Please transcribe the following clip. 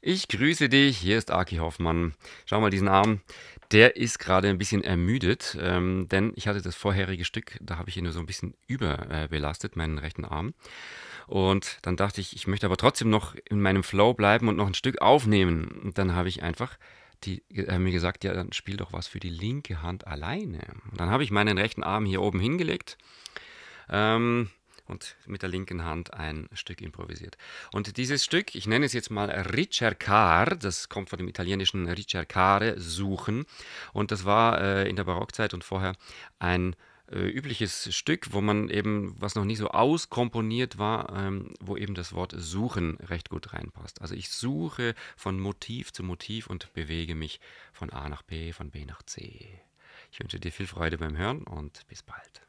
Ich grüße dich, hier ist Aki Hoffmann. Schau mal diesen Arm, der ist gerade ein bisschen ermüdet, ähm, denn ich hatte das vorherige Stück, da habe ich ihn nur so ein bisschen überbelastet, äh, meinen rechten Arm. Und dann dachte ich, ich möchte aber trotzdem noch in meinem Flow bleiben und noch ein Stück aufnehmen. Und dann habe ich einfach die, äh, mir gesagt, ja, dann spiel doch was für die linke Hand alleine. Und dann habe ich meinen rechten Arm hier oben hingelegt. Ähm, und mit der linken Hand ein Stück improvisiert. Und dieses Stück, ich nenne es jetzt mal Ricercar, das kommt von dem italienischen Ricercare, suchen. Und das war äh, in der Barockzeit und vorher ein äh, übliches Stück, wo man eben, was noch nicht so auskomponiert war, ähm, wo eben das Wort suchen recht gut reinpasst. Also ich suche von Motiv zu Motiv und bewege mich von A nach B, von B nach C. Ich wünsche dir viel Freude beim Hören und bis bald.